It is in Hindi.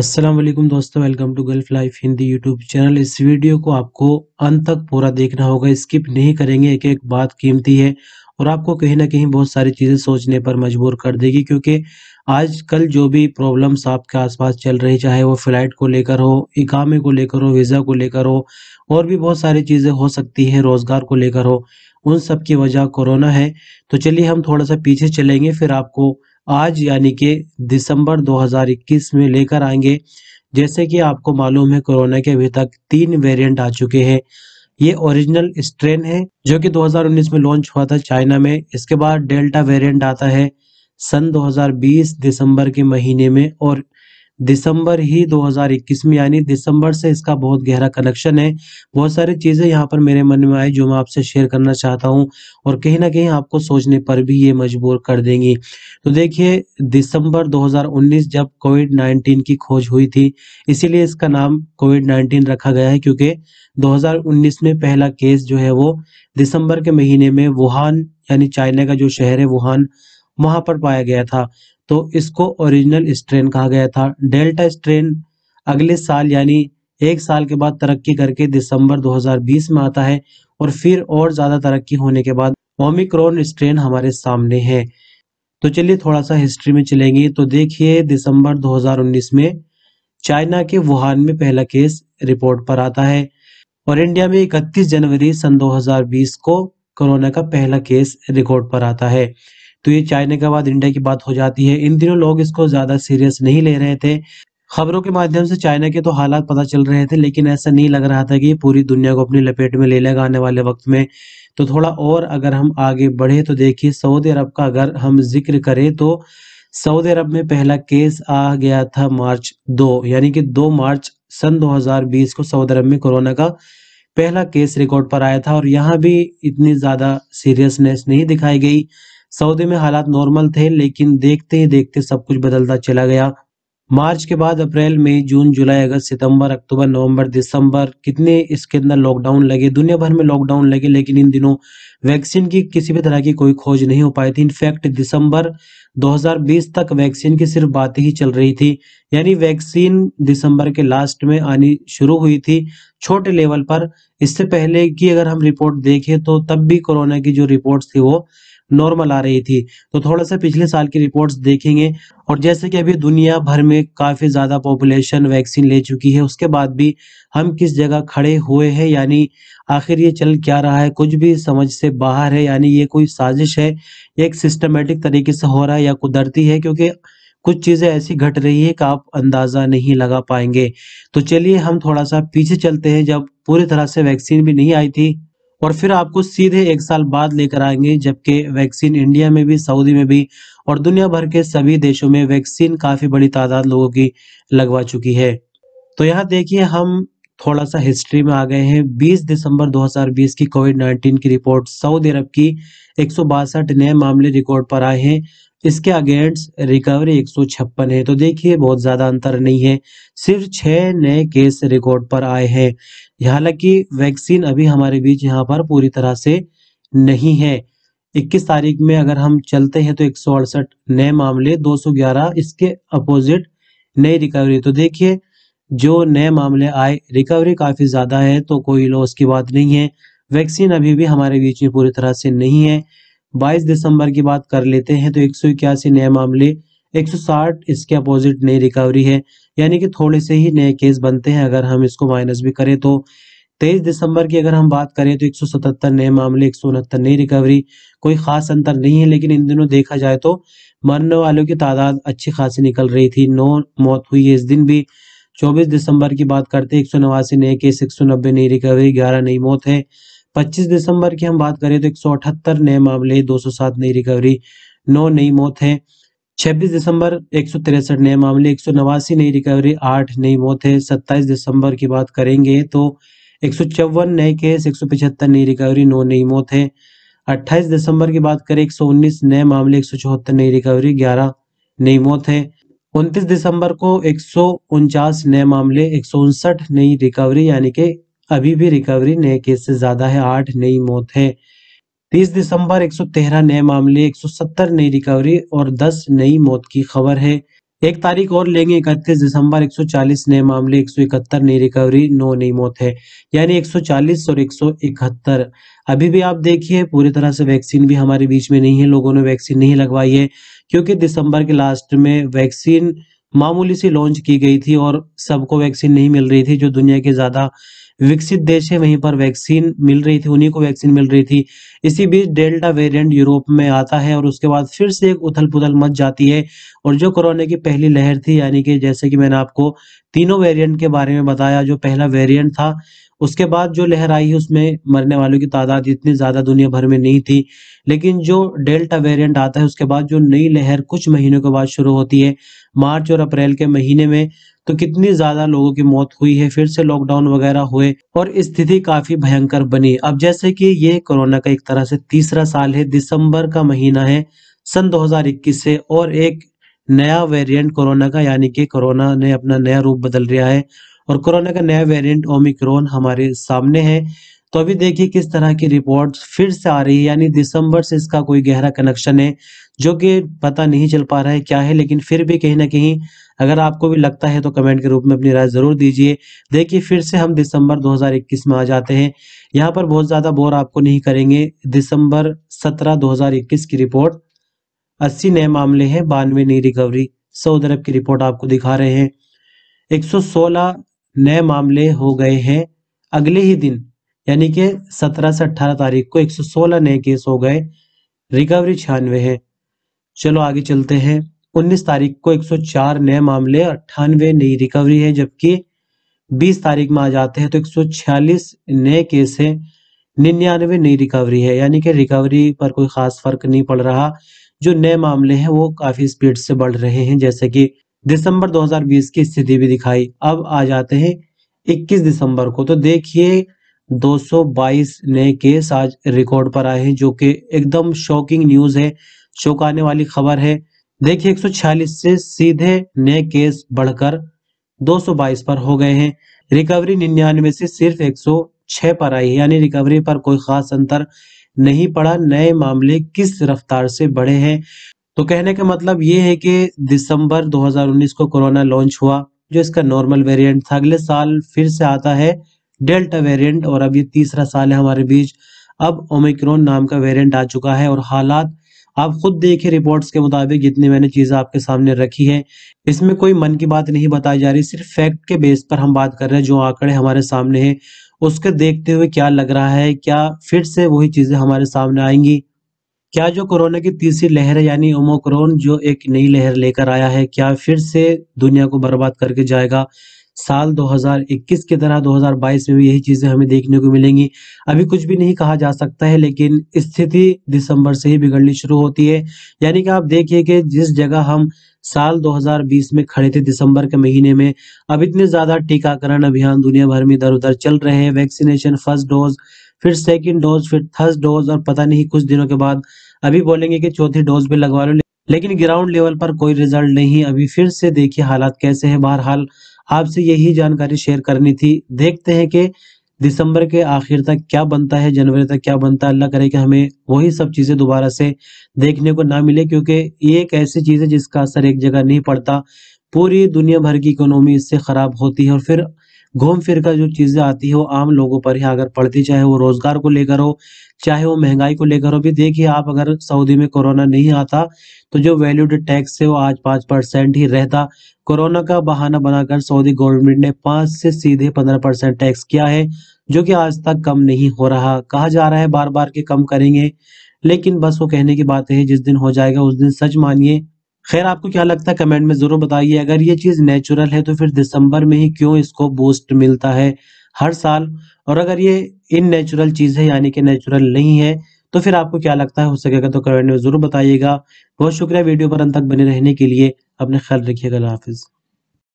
अस्सलाम वालेकुम दोस्तों welcome to Gulf Life Hindi YouTube channel इस वीडियो को आपको अंत तक पूरा देखना होगा स्किप नहीं करेंगे एक एक बात कीमती है और आपको कहीं ना कहीं बहुत सारी चीज़ें सोचने पर मजबूर कर देगी क्योंकि आज कल जो भी प्रॉब्लम्स आपके आसपास चल रही चाहे वो फ्लाइट को लेकर हो इकामे को लेकर हो वीज़ा को लेकर हो और भी बहुत सारी चीज़ें हो सकती है रोज़गार को लेकर हो उन सब की वजह कोरोना है तो चलिए हम थोड़ा सा पीछे चलेंगे फिर आपको आज यानी कि दिसंबर 2021 में लेकर आएंगे जैसे कि आपको मालूम है कोरोना के अभी तक तीन वेरिएंट आ चुके हैं ये ओरिजिनल स्ट्रेन है जो कि 2019 में लॉन्च हुआ था चाइना में इसके बाद डेल्टा वेरिएंट आता है सन 2020 दिसंबर के महीने में और दिसंबर ही 2021 में यानी दिसंबर से इसका बहुत गहरा कनेक्शन है बहुत सारी चीज़ें यहाँ पर मेरे मन में आई जो मैं आपसे शेयर करना चाहता हूँ और कहीं ना कहीं आपको सोचने पर भी ये मजबूर कर देंगी तो देखिए दिसंबर 2019 जब कोविड 19 की खोज हुई थी इसीलिए इसका नाम कोविड 19 रखा गया है क्योंकि 2019 में पहला केस जो है वो दिसंबर के महीने में वुहान यानी चाइना का जो शहर है वुहान वहां पर पाया गया था तो इसको ओरिजिनल स्ट्रेन कहा गया था डेल्टा स्ट्रेन अगले साल यानी एक साल के बाद तरक्की करके दिसंबर 2020 में आता है और फिर और ज़्यादा तरक्की होने के बाद ओमिक्रॉन स्ट्रेन हमारे सामने है तो चलिए थोड़ा सा हिस्ट्री में चलेंगे तो देखिए दिसंबर 2019 में चाइना के वुहान में पहला केस रिपोर्ट पर आता है और इंडिया में 31 जनवरी सन 2020 को कोरोना का पहला केस रिकॉर्ड पर आता है तो ये चाइना के बाद इंडिया की बात हो जाती है इन दिनों लोग इसको ज्यादा सीरियस नहीं ले रहे थे खबरों के माध्यम से चाइना के तो हालात पता चल रहे थे लेकिन ऐसा नहीं लग रहा था कि पूरी दुनिया को अपनी लपेट में ले लेगा आने वाले वक्त में तो थोड़ा और अगर हम आगे बढ़े तो देखिए सऊदी अरब का अगर हम जिक्र करें तो सऊदी अरब में पहला केस आ गया था मार्च दो यानी कि दो मार्च सन 2020 को सऊदी अरब में कोरोना का पहला केस रिकॉर्ड पर आया था और यहाँ भी इतनी ज़्यादा सीरियसनेस नहीं दिखाई गई सऊदी में हालात नॉर्मल थे लेकिन देखते ही देखते सब कुछ बदलता चला गया मार्च के बाद अप्रैल मई जून जुलाई अगस्त सितंबर अक्टूबर नवंबर दिसंबर कितने इसके अंदर लॉकडाउन लगे दुनिया भर में लॉकडाउन लगे लेकिन इन दिनों वैक्सीन की किसी भी तरह की कोई खोज नहीं हो पाई थी इनफैक्ट दिसंबर 2020 तक वैक्सीन की सिर्फ बात ही चल रही थी यानी वैक्सीन दिसंबर के लास्ट में आनी शुरू हुई थी छोटे लेवल पर इससे पहले की अगर हम रिपोर्ट देखें तो तब भी कोरोना की जो रिपोर्ट थी वो नॉर्मल आ रही थी तो थोड़ा सा पिछले साल की रिपोर्ट्स देखेंगे और जैसे कि अभी दुनिया भर में काफ़ी ज़्यादा पॉपुलेशन वैक्सीन ले चुकी है उसके बाद भी हम किस जगह खड़े हुए हैं यानी आखिर ये चल क्या रहा है कुछ भी समझ से बाहर है यानी ये कोई साजिश है एक सिस्टमेटिक तरीके से हो रहा है या कुदरती है क्योंकि कुछ चीज़ें ऐसी घट रही है कि आप अंदाज़ा नहीं लगा पाएंगे तो चलिए हम थोड़ा सा पीछे चलते हैं जब पूरी तरह से वैक्सीन भी नहीं आई थी और फिर आपको सीधे एक साल बाद लेकर आएंगे जबकि वैक्सीन इंडिया में भी सऊदी में भी और दुनिया भर के सभी देशों में वैक्सीन काफी बड़ी तादाद लोगों की लगवा चुकी है तो यहाँ देखिए हम थोड़ा सा हिस्ट्री में आ गए हैं 20 दिसंबर 2020 की कोविड 19 की रिपोर्ट सऊदी अरब की एक नए मामले रिकॉर्ड पर आए हैं इसके अगेंस्ट रिकवरी एक है तो देखिए बहुत ज़्यादा अंतर नहीं है सिर्फ छह नए केस रिकॉर्ड पर आए हैं हालांकि वैक्सीन अभी हमारे बीच यहाँ पर पूरी तरह से नहीं है 21 तारीख में अगर हम चलते हैं तो एक नए मामले 211 इसके अपोजिट नई रिकवरी तो देखिए जो नए मामले आए रिकवरी काफ़ी ज़्यादा है तो कोई लॉस की बात नहीं है वैक्सीन अभी भी हमारे बीच में पूरी तरह से नहीं है 22 दिसंबर की बात कर लेते हैं तो एक नए मामले 160 इसके अपोजिट नई रिकवरी है यानी कि थोड़े से ही नए केस बनते हैं अगर हम इसको माइनस भी करें तो 23 दिसंबर की अगर हम बात करें तो 177 नए मामले एक नई रिकवरी कोई खास अंतर नहीं है लेकिन इन दिनों देखा जाए तो मरने वालों की तादाद अच्छी खासी निकल रही थी नौ मौत हुई है इस दिन भी 24 दिसंबर की बात करते हैं एक नए केस एक नई रिकवरी ग्यारह नई मौत है 25 दिसंबर की हम बात करें तो एक नए मामले 207 नई रिकवरी नौ नई मौत है 26 दिसंबर एक नए मामले एक नई रिकवरी आठ नई मौत है 27 दिसंबर की बात करेंगे तो एक नए केस एक नई रिकवरी नौ नई मौत है 28 दिसंबर की बात करें 119 नए मामले एक नई रिकवरी 11 नई मौत है 29 दिसंबर को एक नए मामले एक नई रिकवरी यानी कि अभी भी रिकवरी नए केस से ज्यादा है आठ नई मौत है 30 दिसंबर 113 नए मामले 170 नई रिकवरी और 10 नई मौत की खबर है एक तारीख और लेंगे इकतीस दिसंबर 140 नए मामले 171 नई रिकवरी नौ नई मौत है यानी 140 और 171 अभी भी आप देखिए पूरी तरह से वैक्सीन भी हमारे बीच में नहीं है लोगों ने वैक्सीन नहीं लगवाई है क्योंकि दिसंबर के लास्ट में वैक्सीन मामूली सी लॉन्च की गई थी और सबको वैक्सीन नहीं मिल रही थी जो दुनिया के ज़्यादा विकसित देश है वहीं पर वैक्सीन मिल रही थी उन्हीं को वैक्सीन मिल रही थी इसी बीच डेल्टा वेरिएंट यूरोप में आता है और उसके बाद फिर से एक उथल पुथल मच जाती है और जो कोरोना की पहली लहर थी यानी कि जैसे कि मैंने आपको तीनों वेरिएंट के बारे में बताया जो पहला वेरिएंट था उसके बाद जो लहर आई उसमें मरने वालों की तादाद इतनी ज़्यादा दुनिया भर में नहीं थी लेकिन जो डेल्टा वेरिएंट आता है उसके बाद जो नई लहर कुछ महीनों के बाद शुरू होती है मार्च और अप्रैल के महीने में तो कितनी ज्यादा लोगों की मौत हुई है फिर से लॉकडाउन वगैरह हुए और स्थिति काफी भयंकर बनी अब जैसे कि ये कोरोना का एक तरह से तीसरा साल है दिसंबर का महीना है सन दो से और एक नया वेरियंट कोरोना का यानी कि कोरोना ने अपना नया रूप बदल रहा है और कोरोना का नया वेरिएंट ओमिक्रोन हमारे सामने है तो अभी देखिए किस तरह की रिपोर्ट फिर से आ रही है यानी दिसंबर से इसका कोई गहरा कनेक्शन है जो कि पता नहीं चल पा रहा है क्या है लेकिन फिर भी कहीं ना कहीं अगर आपको भी लगता है तो कमेंट के रूप में अपनी राय ज़रूर दीजिए देखिए फिर से हम दिसंबर 2021 में आ जाते हैं यहाँ पर बहुत ज़्यादा बोर आपको नहीं करेंगे दिसंबर सत्रह दो की रिपोर्ट अस्सी नए मामले हैं बानवे नई रिकवरी सऊदी अरब की रिपोर्ट आपको दिखा रहे हैं एक नए मामले हो गए हैं अगले ही दिन यानी कि 17 से 18 तारीख को 116 नए केस हो गए रिकवरी छियानवे है चलो आगे चलते हैं 19 तारीख को 104 नए मामले अट्ठानवे नई रिकवरी है जबकि 20 तारीख में आ जाते हैं तो 146 नए केस है निन्यानवे नई रिकवरी है यानी कि रिकवरी पर कोई खास फर्क नहीं पड़ रहा जो नए मामले हैं वो काफी स्पीड से बढ़ रहे हैं जैसे कि दिसंबर 2020 की स्थिति भी दिखाई अब आ जाते हैं 21 दिसंबर को तो देखिए 222 नए केस आज रिकॉर्ड पर आए हैं जो कि एकदम शॉकिंग न्यूज है चौंकाने वाली खबर है देखिए 146 से सीधे नए केस बढ़कर 222 पर हो गए हैं रिकवरी निन्यानवे से सिर्फ 106 पर आई है यानी रिकवरी पर कोई खास अंतर नहीं पड़ा नए मामले किस रफ्तार से बढ़े हैं तो कहने का मतलब ये है कि दिसंबर 2019 को कोरोना लॉन्च हुआ जो इसका नॉर्मल वेरिएंट था अगले साल फिर से आता है डेल्टा वेरिएंट और अब ये तीसरा साल है हमारे बीच अब ओमिक्रोन नाम का वेरिएंट आ चुका है और हालात आप खुद देखिए रिपोर्ट्स के मुताबिक जितनी मैंने चीज़ें आपके सामने रखी है इसमें कोई मन की बात नहीं बताई जा रही सिर्फ फैक्ट के बेस पर हम बात कर रहे हैं जो आंकड़े हमारे सामने हैं उसके देखते हुए क्या लग रहा है क्या फिर से वही चीज़ें हमारे सामने आएंगी क्या जो कोरोना की तीसरी लहर है यानी ओमोक्रोन जो एक नई लहर लेकर आया है क्या फिर से दुनिया को बर्बाद करके जाएगा साल 2021 की तरह 2022 में भी यही चीजें हमें देखने को मिलेंगी अभी कुछ भी नहीं कहा जा सकता है लेकिन स्थिति दिसंबर से ही बिगड़नी शुरू होती है यानी कि आप देखिए कि जिस जगह हम साल 2020 में खड़े थे दिसंबर के महीने में अब इतने ज्यादा टीकाकरण अभियान दुनिया भर में इधर उधर चल रहे हैं वैक्सीनेशन फर्स्ट डोज फिर सेकेंड डोज फिर थर्ड डोज और पता नहीं कुछ दिनों के बाद अभी बोलेंगे कि चौथी डोज भी लगवा लो लेकिन ग्राउंड लेवल पर कोई रिजल्ट नहीं अभी फिर से देखिए हालात कैसे हैं बहरहाल आपसे यही जानकारी शेयर करनी थी देखते हैं कि दिसंबर के आखिर तक क्या बनता है जनवरी तक क्या बनता है अल्लाह करे कि हमें वही सब चीज़ें दोबारा से देखने को ना मिले क्योंकि ये एक ऐसी चीज़ है जिसका असर एक जगह नहीं पड़ता पूरी दुनिया भर की इकोनॉमी इससे ख़राब होती है और फिर घूम फिर कर जो चीज़ें आती है वो आम लोगों पर ही अगर पड़ती चाहे वो रोज़गार को लेकर हो चाहे वो महंगाई को लेकर हो भी देखिए आप अगर सऊदी में कोरोना नहीं आता तो जो वैल्यूड टैक्स है वो आज पाँच परसेंट ही रहता कोरोना का बहाना बनाकर सऊदी गवर्नमेंट ने पांच से सीधे पंद्रह परसेंट टैक्स किया है जो कि आज तक कम नहीं हो रहा कहा जा रहा है बार बार के कम करेंगे लेकिन बस वो कहने की बात है जिस दिन हो जाएगा उस दिन सच मानिए खैर आपको क्या लगता है कमेंट में जरूर बताइए अगर ये चीज नेचुरल है तो फिर दिसंबर में ही क्यों इसको बूस्ट मिलता है हर साल और अगर ये इन नेचुरल चीज है यानी कि नेचुरल नहीं है तो फिर आपको क्या लगता है हो सकेगा तो कमेंट में जरूर बताइएगा बहुत शुक्रिया वीडियो पर अंत तक बने रहने के लिए अपने ख्याल रखिएगा हाफिज़